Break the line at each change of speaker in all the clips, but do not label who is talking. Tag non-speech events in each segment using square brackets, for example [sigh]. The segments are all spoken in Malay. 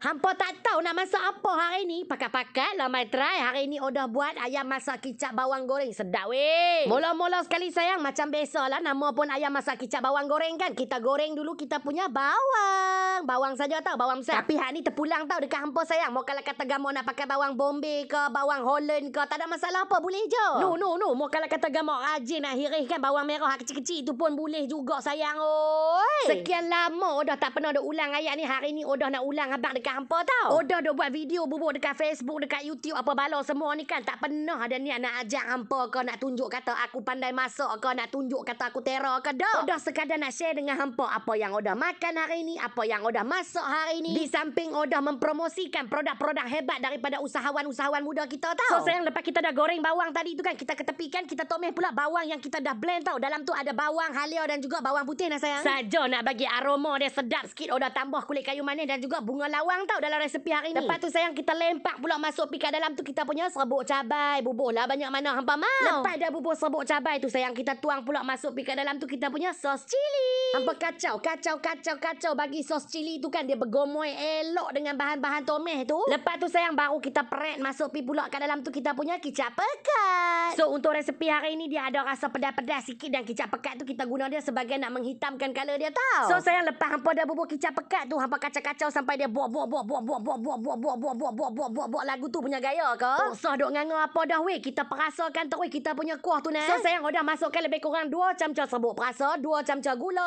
Hampa tak tahu nak masak apa hari ni. Pakat-pakat lah my try. Hari ni Odah buat ayam masak kicap bawang goreng. Sedap weh. Mula-mula sekali sayang. Macam biasalah nama pun ayam masak kicap bawang goreng kan. Kita goreng dulu kita punya bawang sayang bawang saja tau bawang besar tapi hak ni terpulang tau dekat hampa sayang mau kalau kata gamo nak pakai bawang bombe ke bawang holland ke tak ada masalah apa boleh je no no no mau kalau kata gamo rajin nak hirih kan bawang merah hak kecil-kecil tu pun boleh juga sayang oi sekian lama udah tak pernah dok ulang ayat ni hari ni udah nak ulang abang dekat hampa tau udah dok buat video bubuk dekat facebook dekat youtube apa bala semua ni kan tak pernah ada niat nak ajak hampa ke nak tunjuk kata aku pandai masak ke nak tunjuk kata aku terror ke dok sekadar nak share dengan hampa apa yang udah makan hari ni apa yang Odah masuk hari ini Di samping Odah mempromosikan produk-produk hebat daripada usahawan-usahawan muda kita tau. So sayang lepas kita dah goreng bawang tadi tu kan. Kita ketepikan kita tomeh pula bawang yang kita dah blend tau. Dalam tu ada bawang halia dan juga bawang putih nah sayang. Saja nak bagi aroma dia sedap sikit. Odah tambah kulit kayu manis dan juga bunga lawang tau dalam resepi hari ni. Lepas tu sayang kita lempak pula masuk pika dalam tu kita punya serbuk cabai. Bubuh lah banyak mana hampa mau. Lepas dah bubuh serbuk cabai tu sayang kita tuang pula masuk pika dalam tu kita punya sos cili. Apa kacau, kacau, kacau, kacau bagi sos cili tu kan dia bergomoy elok dengan bahan-bahan tomeh tu. Lepas tu sayang baru kita peret masuk pi pula kat dalam tu kita punya kicap pekat. So untuk resepi hari ini dia ada rasa pedas-pedas sikit dan kicap pekat tu kita guna dia sebagai nak menghitamkan color dia tau. So sayang lepas hampa dah bubuh kicap pekat tu hampa kacau-kacau sampai dia buak buak buak buak buak buak buak buak buak buak buak buak buak buak buak lagu tu punya gaya ke? Tak sah dok nganga apa dah weh kita perasakan terus kita punya kuah tu nah. So sayang udah masukkan lebih kurang 2 camca serbuk perasa, 2 camca gula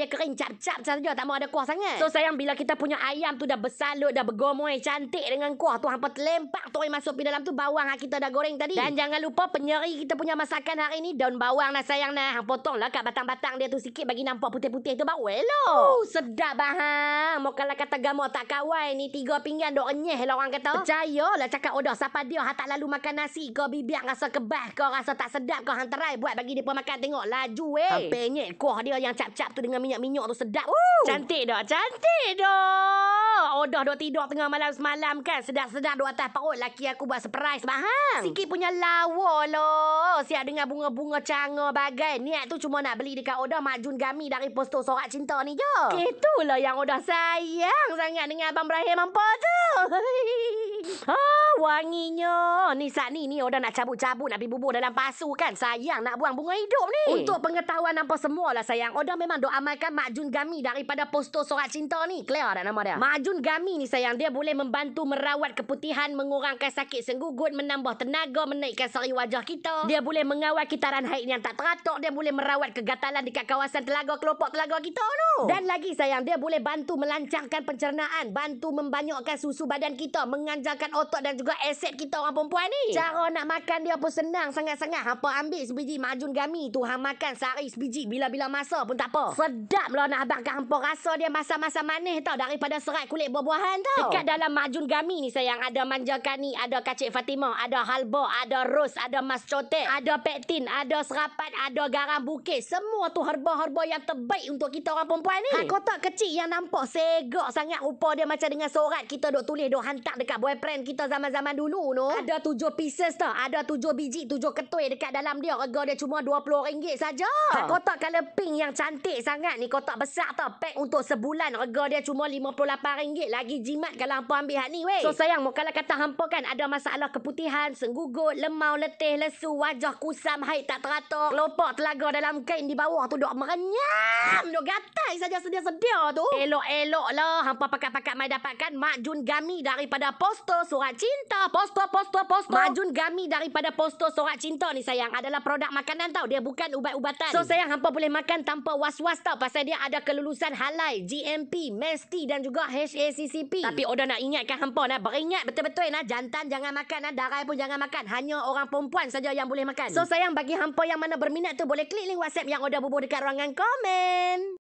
dia kering cap-cap saja tak mau ada kuah sangat. So sayang bila kita punya ayam tu dah bersalut dah bergomoy cantik dengan kuah tu hampa terlempak tu masuk di dalam tu bawang kita dah goreng tadi. Dan jangan lupa penyeri kita punya masakan hari ni daun bawang nah sayang nah hang potonglah kat batang-batang dia tu sikit bagi nampak putih-putih tu baru elo. Oh, sedap bahang. Mau kalau kata gamo tak kawai ni tiga pinggan dok renyah lah orang kata. Percayalah cakap odah siapa dia hang tak lalu makan nasi kau bibiak rasa kebas kau rasa tak sedap kau hang try buat bagi depa makan tengok laju eh. Hang penyek kuah dia yang cap-cap tu dengan punya minyak tu sedap. Woo. Cantik dah. Cantik dah. Oh dah dah tidur tengah malam semalam kan. Sedap-sedap duk atas perut laki aku buat surprise. Faham? Sikit punya lawa lah. Siap dengan bunga-bunga canga bagai. Niat tu cuma nak beli dekat Odah Majun Gami dari postur sorak cinta ni je. Itulah yang Odah sayang sangat dengan Abang Ibrahim Ampah tu. [laughs] Oh, wanginya. Ni saat ni, ni orang nak cabut-cabut, nak pergi bubur dalam pasu kan. Sayang nak buang bunga hidup ni. Untuk pengetahuan apa semua lah sayang. Orang memang doa amalkan majun Jun Gami daripada postur sorak cinta ni. Clear tak nama dia? Majun Gami ni sayang, dia boleh membantu merawat keputihan, mengurangkan sakit senggugut, menambah tenaga, menaikkan seri wajah kita. Dia boleh mengawal kitaran haid yang tak teratur. Dia boleh merawat kegatalan dekat kawasan telaga, kelopak telaga kita tu. Dan lagi sayang, dia boleh bantu melancarkan pencernaan. Bantu membanyakkan susu badan kita. Menganjar gunakan otot dan juga aset kita orang perempuan ni. Cara nak makan dia pun senang sangat-sangat. Hampa ambil sebiji majun gami tu. Hang makan sehari sebiji bila-bila masa pun tak apa. Sedap lah nak abangkan hampa rasa dia masa-masa manis tau. Daripada serat kulit buah-buahan tau. Dekat dalam majun gami ni sayang. Ada manjakan ni, ada kacik Fatima, ada halba, ada ros ada mas cotek, ada pektin, ada serapat, ada garam bukit. Semua tu herba-herba yang terbaik untuk kita orang perempuan ni. Hak kotak kecil yang nampak segak sangat rupa dia macam dengan sorat kita duk tulis, duk hantar dekat buah boyfriend kita zaman-zaman dulu no. Ada tujuh pieces tau. Ada tujuh biji, tujuh ketui dekat dalam dia. Harga dia cuma RM20 saja. Ha. Kotak colour pink yang cantik sangat ni. Kotak besar tau. Pack untuk sebulan. Harga dia cuma RM58. Lagi jimat kalau hampa ambil hak ni weh. So sayang, mau kalau kata hampa kan ada masalah keputihan, senggugut, lemau, letih, lesu, wajah kusam, haid tak teratur. Kelopak telaga dalam kain di bawah tu duk merenyam. Duk gatai saja sedia-sedia tu. Elok-elok lah. Hampa pakat-pakat mai dapatkan. Mak Jun Gami daripada Post posto surat cinta. Posto, posto, posto. Majun gami daripada posto surat cinta ni sayang. Adalah produk makanan tau. Dia bukan ubat-ubatan. So sayang, hampa boleh makan tanpa was-was tau. Pasal dia ada kelulusan halal, GMP, MESTI dan juga HACCP. Tapi Oda nak ingatkan hampa nak beringat betul-betul nak. Jantan jangan makan, nak. darai pun jangan makan. Hanya orang perempuan saja yang boleh makan. So sayang, bagi hampa yang mana berminat tu boleh klik link WhatsApp yang Oda bubuh dekat ruangan komen.